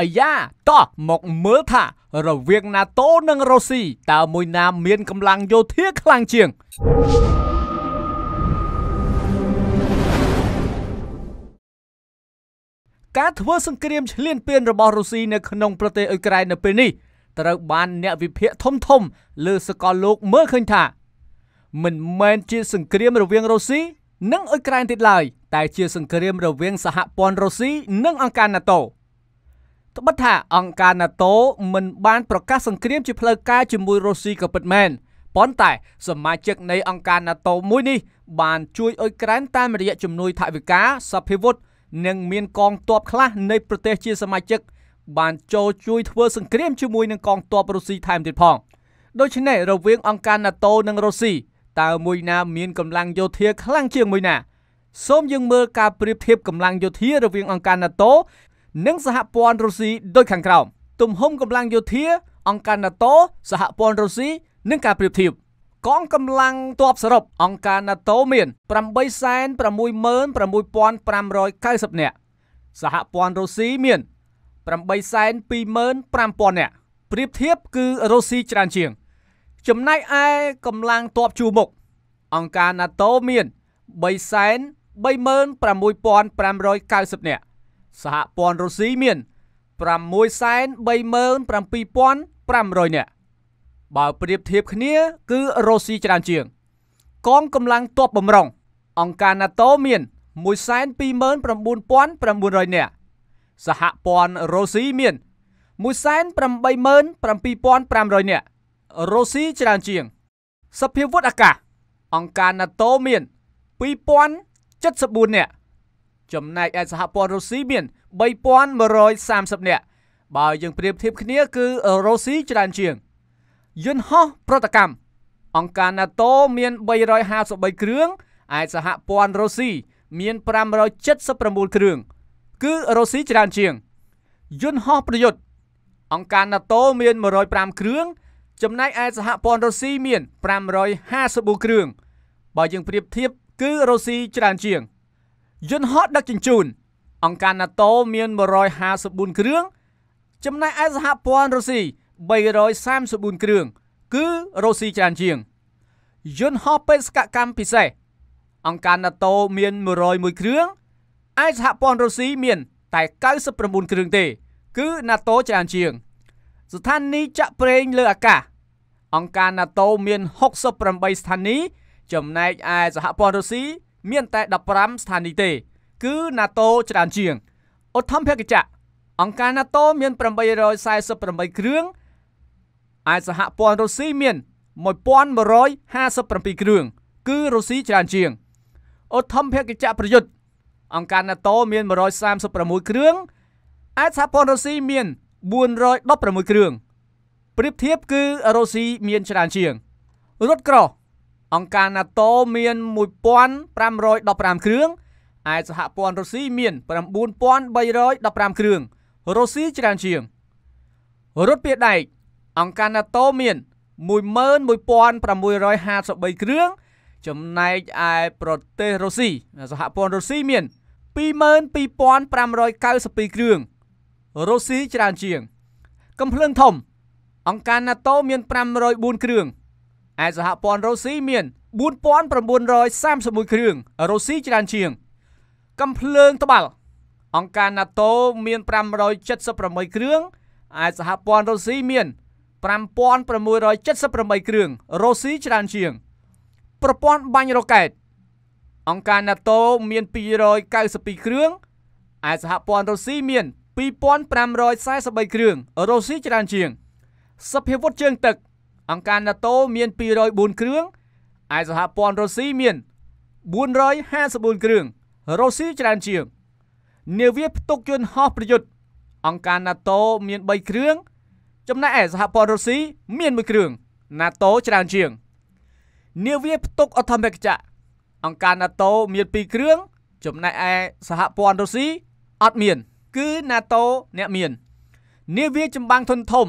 អាយ៉ាតោះមកមើលថា រវាង NATO និងរុស្ស៊ីតើមួយណាមានកម្លាំងយោធាខ្លាំងជាងការធ្វើសង្គ្រាមឈ្លានពានរបស់រុស្ស៊ីនៅក្នុងប្រទេសអ៊ុយក្រែននៅពេលនេះត្រូវបានអ្នកវិភាគធំធំលើសកលលោកមើលឃើញថា មិនមែនជាសង្គ្រាមរវាងរុស្ស៊ីនិងអ៊ុយក្រែនទៀតឡើយតែ ជា សង្គ្រាមរវាងសហព័ន្ធរុស្ស៊ីនិងអង្គការ NATO ត្បិតថាអង្គការ NATO មិនបានប្រកាសសង្គ្រាមជាផ្លូវការជាមួយរុស្ស៊ីក៏ពិតមែនប៉ុន្តែសមាជិកនៃអង្គការ NATO មួយនេះ បានជួយអ៊ុយក្រែនតាមរយៈជំនួយថវិកាសភាវុធនិងមានកងទ័ពខ្លះនៃប្រទេស ជាសមាជិក បានចូលជួយធ្វើសង្គ្រាមជាមួយនឹងកងទ័ពរុស្ស៊ីថែមទៀតផង ដូច្នេះរវាងអង្គការ NATO និងរុស្ស៊ីតើមួយណាមានកម្លាំងយោធាខ្លាំងជាងមួយណាសូមយើងមើលការប្រៀបធៀបកម្លាំងយោធារវាងអង្គការ NATO និងសហព័ន្ធរុស្ស៊ីដូចខាងក្រោមទំហំកម្លាំងយោធាអង្គការ NATO សហព័ន្ធរុស្ស៊ីនិងការប្រៀបធៀបកងកម្លាំងទ័ពសរុបអង្គការ NATO មាន866,590នាក់សហព័ន្ធរុស្ស៊ីមាន825,000នាក់ប្រៀបធៀបគឺរុស្ស៊ីច្រើនជាង ចំណែកឯកម្លាំងទ័ពជួរមុខអង្គការ NATO មាន336,590នាក់សហព័ន្ធរុស្ស៊ីមាន637,500នាក់បើប្រៀបធៀបគ្នាគឺរុស្ស៊ីច្រើនជាងកងកម្លាំងទ័ពបម្រុងអង្គការ NATO មាន129,900នាក់សហព័ន្ធរុស្ស៊ីមាន187,500នាក់រុស្ស៊ីច្រើនជាងសភាវុធអាកាសអង្គការ NATO មាន2074នាក់ចំណែកឯសហព័ន្ធរុស្ស៊ីមាន3130នាក់បើយើងប្រៀបធៀបគ្នាគឺរុស្ស៊ីច្រើនជាងយន្តហោះប្រតិកម្មអង្គការ NATO មាន353គ្រឿងឯសហព័ន្ធរុស្ស៊ីមាន579គ្រឿងគឺរុស្ស៊ីច្រើនជាងយន្តហោះប្រយុទ្ធអង្គការ NATO មាន105គ្រឿង ចំណែកឯសហព័ន្ធរុស្ស៊ីមាន554គ្រឿងបើយើងប្រៀបធៀបគឺរុស្ស៊ីច្រើនជាងយន្តហោះដឹកជញ្ជូនអង្គការ NATO មាន154គ្រឿងចំណែកឯសហព័ន្ធរុស្ស៊ី334គ្រឿងគឺរុស្ស៊ីច្រើនជាង យន្តហោះបេសកកម្មពិសេសអង្គការ NATO មាន101គ្រឿងឯសហព័ន្ធរុស្ស៊ីមានតែ99គ្រឿងទេ គឺ NATO ច្រើនជាង ស្ថានីយ៍ចាក់ប្រេងលើអាកាសអង្គការ NATO មាន68ស្ថានីយ៍ចំណែកឯសហព័ន្ធរុស្ស៊ីមានតែ15ស្ថានីយ៍ទេ គឺ NATO ច្រើនជាងឧត្តមភេកជ្ជៈអង្គការ NATO មាន848គ្រឿងឯសហព័ន្ធរុស្ស៊ីមាន1157គ្រឿងគឺរុស្ស៊ីច្រើនជាងឧត្តមភេកជ្ជៈប្រយុទ្ធអង្គការ NATO មាន136គ្រឿងឯសហព័ន្ធរុស្ស៊ីមាន416គ្រឿងប្រៀបធៀបគឺរុស្ស៊ីមានច្រើនជាងរត់ក្រោះអង្គការ NATO មាន1515គ្រឿងឯសហព័ន្ធរុស្ស៊ីមាន9315គ្រឿងរុស្ស៊ីច្រើនជាងរត់ពីដែកអង្គការ NATO មាន11653គ្រឿងចំណែកឯប្រទេសរុស្ស៊ីសហព័ន្ធរុស្ស៊ីមាន22592គ្រឿងរុស្ស៊ីច្រើនជាង កំភ្លើងធំអង្គការ NATO មាន504គ្រឿងឯសហព័ន្ធរុស្ស៊ីមាន4931គ្រឿងរុស្ស៊ីច្រើនជាងកំភ្លើងត្បាល់អង្គការ NATO មាន578គ្រឿងឯសហព័ន្ធរុស្ស៊ីមាន5678គ្រឿងរុស្ស៊ីច្រើនជាង ប្រព័ន្ធបាញ់រ៉ុកែតអង្គការ NATO មាន292គ្រឿងឯសហព័ន្ធរុស្ស៊ីមាន2543គ្រឿងរុស្ស៊ីច្រើនជាងសភាវុធជើងទឹកអង្គការ NATO មាន204គ្រឿងឯសហព័ន្ធរុស្ស៊ីមាន454គ្រឿងរុស្ស៊ីច្រើនជាងនាវាផ្ទុកយន្តហោះប្រយុទ្ធអង្គការ NATO មាន3គ្រឿងចំណែកឯសហព័ន្ធរុស្ស៊ីមាន1គ្រឿង NATO ច្រើនជាងនាវាផ្ទុកអធម្មគចៈអង្គការ NATO មាន2គ្រឿងចំណែកឯសហព័ន្ធរុស្ស៊ីអត់មាន គឺ NATO អ្នកមាននាវាចម្បាំងធនធំ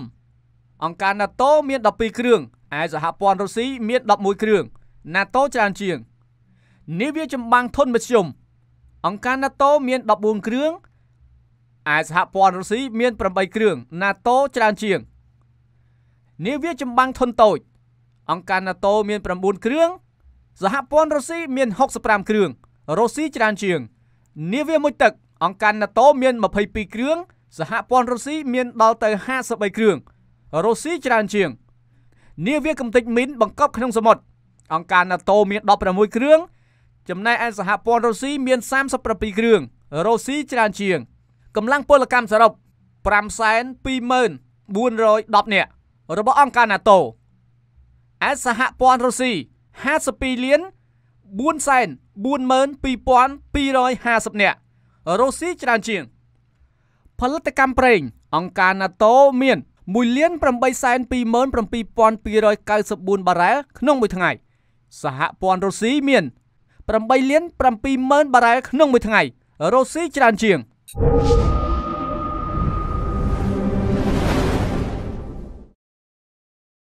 អង្គការ NATO មាន12គ្រឿងឯសហព័ន្ធរុស្ស៊ីមាន11គ្រឿង NATO ច្រើនជាងនាវាចម្បាំងធុនមធ្យមអង្គការ NATO មាន14គ្រឿងឯសហព័ន្ធរុស្ស៊ីមាន8គ្រឿង NATO ច្រើនជាងនាវាចម្បាំងធុនតូចអង្គការ NATO មាន9គ្រឿងសហព័ន្ធរុស្ស៊ីមាន65គ្រឿងរុស្ស៊ីច្រើនជាងនាវាមួយទឹក អង្គការ NATO មាន22គ្រឿងសហព័ន្ធរុស្ស៊ីមានដល់ទៅ53គ្រឿងរុស្ស៊ីច្រើនជាងនាវាកំទេចមីនបង្កប់ក្នុងសមុទ្រអង្គការ NATO មាន16គ្រឿងចំណែកឯសហព័ន្ធរុស្ស៊ីមាន37គ្រឿងរុស្ស៊ីច្រើនជាងកម្លាំងពលកម្មសរុប524,410នាក់របស់អង្គការ NATO ឯសហព័ន្ធរុស្ស៊ី52លាន442,250នាក់រុស្ស៊ីច្រើនជាង ផលិតកម្មប្រេងអង្គការ NATO មាន1លាន8,27,294បារ៉ែលក្នុងមួយថ្ងៃ សហព័ន្ធរុស្ស៊ីមាន8លាន70,000បារ៉ែលក្នុងមួយថ្ងៃរុស្ស៊ីច្រើនជាង thank you